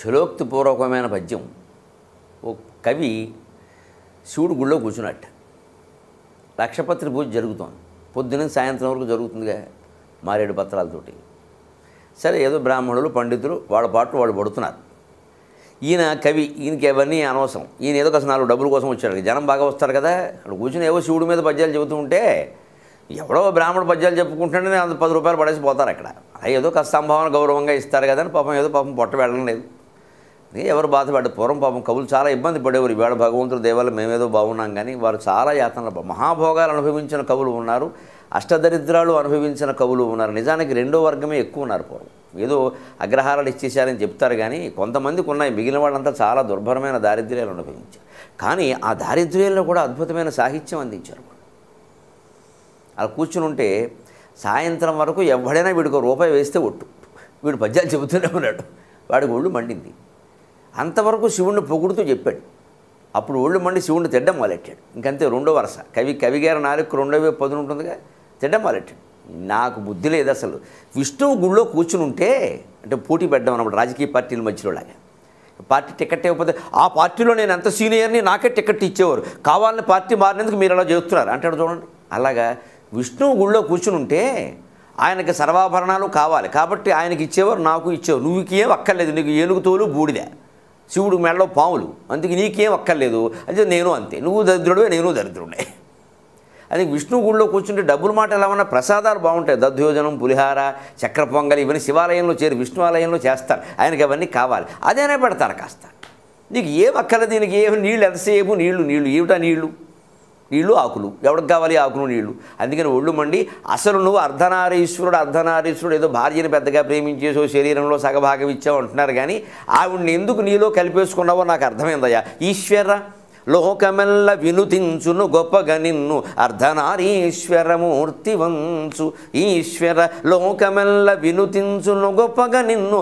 చలోక్తిపూర్వకమైన పద్యం ఓ కవి శివుడు గుళ్ళో కూర్చున్నట్ట లక్షపత్రి పూజ జరుగుతోంది పొద్దున్న సాయంత్రం వరకు జరుగుతుందిగా మారేడు పత్రాలతోటి సరే ఏదో బ్రాహ్మణులు పండితులు వాళ్ళ పాటు వాళ్ళు పడుతున్నారు ఈయన కవి ఈయనకి ఇవన్నీ అనవసరం ఈయన ఏదో కాస్త నాలుగు డబ్బుల కోసం వచ్చాడు జనం బాగా వస్తారు కదా అక్కడ కూర్చుని ఏవో శివుడి మీద పద్యాలు చెబుతూ ఉంటే ఎవడో బ్రాహ్మణ పద్యాలు చెప్పుకుంటుంటే అంత పది రూపాయలు పడేసి పోతారు అక్కడ అలా ఏదో కాస్త సంభావన గౌరవంగా ఇస్తారు కదా అని పాపం ఏదో పాపం పొట్ట వెళ్ళడం లేదు ఎవరు బాధపడ్డ పూర్వం పాపం కవులు చాలా ఇబ్బంది పడేవారు ఇవాళ భగవంతుడు దేవాలయం మేమేదో బాగున్నాం కానీ వారు చాలా యాతనలు మహాభోగాలు అనుభవించిన కవులు ఉన్నారు అష్టదరిద్రాలు అనుభవించిన కవులు ఉన్నారు నిజానికి రెండో వర్గమే ఎక్కువ ఉన్నారు పూర్వం ఏదో అగ్రహారాలు ఇచ్చేసారని చెప్తారు కానీ కొంతమందికి ఉన్నాయి మిగిలిన వాళ్ళంతా చాలా దుర్భరమైన దారిద్ర్యాలు అనుభవించారు కానీ ఆ దారిద్ర్యంలో కూడా అద్భుతమైన సాహిత్యం అందించారు అలా కూర్చుని ఉంటే సాయంత్రం వరకు ఎవడైనా వీడికి రూపాయి వేస్తే ఒట్టు వీడు పద్యాలు చెబుతూనే ఉన్నాడు వాడికి ఒళ్ళు మండింది అంతవరకు శివుణ్ణి పొగుడుతూ చెప్పాడు అప్పుడు ఒళ్ళు మండి శివుణ్ణి తిడ్డం మొదలెట్టాడు ఇంకంతే రెండో వరుస కవి కవిగారి నాలుగు రెండో పదును ఉంటుందిగా తిడ్డం మొదలెట్టాడు నాకు బుద్ధి లేదు అసలు విష్ణువు గుళ్ళో కూర్చుని ఉంటే అంటే పోటీ పెట్టడం అన్నమాట రాజకీయ పార్టీల మధ్యలో లాగా పార్టీ టికెట్ ఇవ్వకపోతే ఆ పార్టీలో నేను ఎంత సీనియర్ని నాకే టికెట్ ఇచ్చేవారు కావాలని పార్టీ మారినందుకు మీరు అలా చేస్తున్నారు అంటాడు చూడండి అలాగా విష్ణువు గుళ్ళో కూర్చుని ఉంటే ఆయనకి సర్వాభరణాలు కావాలి కాబట్టి ఆయనకి ఇచ్చేవారు నాకు ఇచ్చేవారు ఏం అక్కర్లేదు నీకు ఏనుగుతోలు బూడిదే శివుడు మెడలో పాములు అందుకే నీకేం అక్కర్లేదు అంటే నేను అంతే నువ్వు దరిద్రుడే నేను దరిద్రుడే అది విష్ణు గుడిలో కూర్చుంటే డబ్బుల మాట ఎలా ఉన్నా ప్రసాదాలు బాగుంటాయి దద్యోజనం పులిహార చక్ర పొంగలి ఇవన్నీ శివాలయంలో చేరి విష్ణు ఆలయంలో చేస్తారు ఆయనకి అవన్నీ కావాలి అదేనే పెడతారు కాస్త నీకు ఏం అక్కర్లేదు దీనికి ఏం నీళ్ళు ఎంతసేపు నీళ్లు నీళ్లు ఏమిటా నీళ్లు నీళ్లు ఆకులు ఎవరికి కావాలి ఆకులు నీళ్లు అందుకని ఒళ్ళు మండి అసలు నువ్వు అర్ధనారీశ్వరుడు అర్ధనారీశ్వరుడు ఏదో భార్యని పెద్దగా ప్రేమించేసో శరీరంలో సగభాగం ఇచ్చావు అంటున్నారు కానీ ఆవిడ్ని ఎందుకు నీలో కలిపేసుకున్నావో నాకు అర్థమైందయ్యా ఈశ్వర లోకమెల్ల వినుతించును గొప్పగా నిన్ను వంచు ఈశ్వర లోకమెల్ల వినుతించును గొప్పగ నిన్ను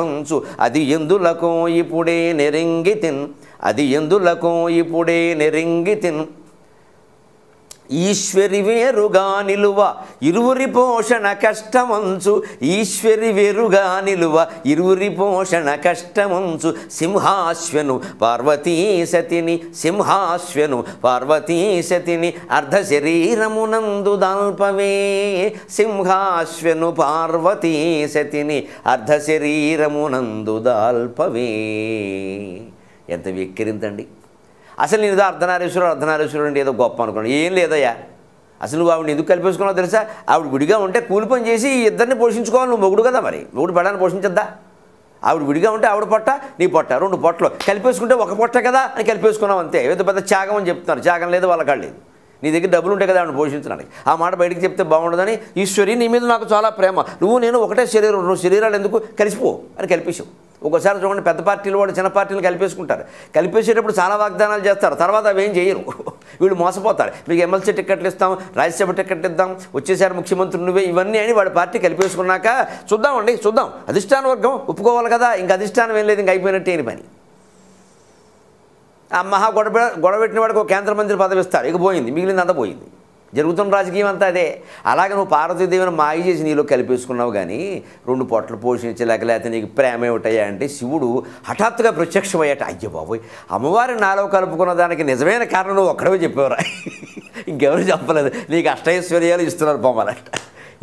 వంచు అది ఎందులకో ఇప్పుడే తిన్ అది ఎందులకు ఇప్పుడే నెరింగి తిను ఈశ్వరి వేరుగా నిలువ ఇరువురి పోషణ కష్టమంచు ఈశ్వరి వేరుగా నిలువ ఇరువురి పోషణ కష్టమంచు సింహాశ్వను పార్వతీ సతిని సింహాశ్వను పార్వతీ సతిని అర్ధ శరీరమునందు దాల్పవే సింహాశ్వను పార్వతీ సతిని అర్ధ శరీరమునందు దాల్పవే ఎంత వెక్కిరింతండి అసలు నేను ఏదో అర్ధనారీశ్వరుడు అర్ధనారీశ్వరుడు అండి ఏదో గొప్ప అనుకున్నాను ఏం లేదయ్యా అసలు నువ్వు ఆవిడ ఎందుకు కలిపేసుకున్నావు తెలుసా ఆవిడ విడిగా ఉంటే కూలి పని చేసి ఇద్దరిని పోషించుకోవాలి నువ్వు మొగుడు కదా మరి మొగుడు పడాన్ని పోషించద్దా ఆవిడ విడిగా ఉంటే ఆవిడ పొట్ట నీ పొట్ట రెండు పొట్టలు కలిపేసుకుంటే ఒక పొట్ట కదా అని కలిపేసుకున్నావు అంతే ఏదో పెద్ద త్యాగం అని చెప్తున్నారు త్యాగం లేదు వాళ్ళ లేదు నీ దగ్గర డబ్బులు ఉంటాయి కదా ఆవిడ పోషించడానికి ఆ మాట బయటకు చెప్తే బాగుండదని ఈశ్వరి నీ మీద నాకు చాలా ప్రేమ నువ్వు నేను ఒకటే శరీరం రెండు శరీరాలు ఎందుకు కలిసిపో అని కలిపేసావు ఒకసారి చూడండి పెద్ద పార్టీలు కూడా చిన్న పార్టీలు కలిపేసుకుంటారు కలిపేసేటప్పుడు చాలా వాగ్దానాలు చేస్తారు తర్వాత అవి ఏం చేయరు వీళ్ళు మోసపోతారు మీకు ఎమ్మెల్సీ టికెట్లు ఇస్తాం రాజ్యసభ టికెట్లు ఇద్దాం వచ్చేసారి ముఖ్యమంత్రి నువ్వే ఇవన్నీ అని వాడి పార్టీ కలిపేసుకున్నాక చూద్దామండి చూద్దాం అధిష్టాన వర్గం ఒప్పుకోవాలి కదా ఇంక అధిష్టానం ఏం లేదు ఇంక అయిపోయినట్టే పని ఆ మహా గొడవ గొడవెట్టిన వాడికి ఒక కేంద్ర మంత్రి పదవిస్తారు ఇక పోయింది మిగిలిందంతా పోయింది జరుగుతున్న రాజకీయం అంతా అదే అలాగే నువ్వు పార్వతీదేవిని మాయ చేసి నీలో కలిపేసుకున్నావు కానీ రెండు పొట్టలు పోషించలేక లేకపోతే నీకు ప్రేమ ఏమిటయ్యా అంటే శివుడు హఠాత్తుగా ప్రత్యక్షమయ్యాట అయ్యో బాబు అమ్మవారి నాలో కలుపుకున్న దానికి నిజమైన కారణం నువ్వు ఒక్కడవే చెప్పేవరా ఇంకెవరు చెప్పలేదు నీకు అష్టైశ్వర్యాలు ఇస్తున్నారు పొమ్మలట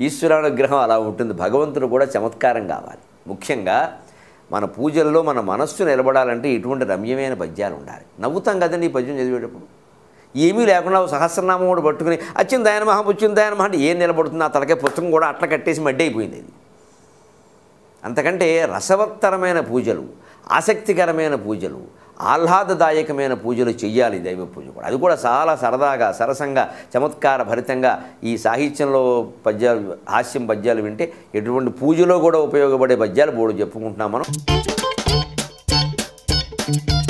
ఈశ్వరానుగ్రహం అలా ఉంటుంది భగవంతుడు కూడా చమత్కారం కావాలి ముఖ్యంగా మన పూజల్లో మన మనస్సు నిలబడాలంటే ఇటువంటి రమ్యమైన పద్యాలు ఉండాలి నవ్వుతాం కదండి ఈ పద్యం చదివేటప్పుడు ఏమీ లేకుండా సహస్రనామం కూడా పట్టుకుని అచ్చింది ఆయన మహం వచ్చింది అంటే ఏం నిలబడుతుంది ఆ తలకే పుస్తకం కూడా అట్లా కట్టేసి మడ్డైపోయింది అది అంతకంటే రసవత్తరమైన పూజలు ఆసక్తికరమైన పూజలు ఆహ్లాదదాయకమైన పూజలు చెయ్యాలి దైవ పూజ కూడా అది కూడా చాలా సరదాగా సరసంగా చమత్కార భరితంగా ఈ సాహిత్యంలో పద్యాలు హాస్యం పద్యాలు వింటే ఎటువంటి పూజలో కూడా ఉపయోగపడే పద్యాలు బోడు చెప్పుకుంటున్నాం మనం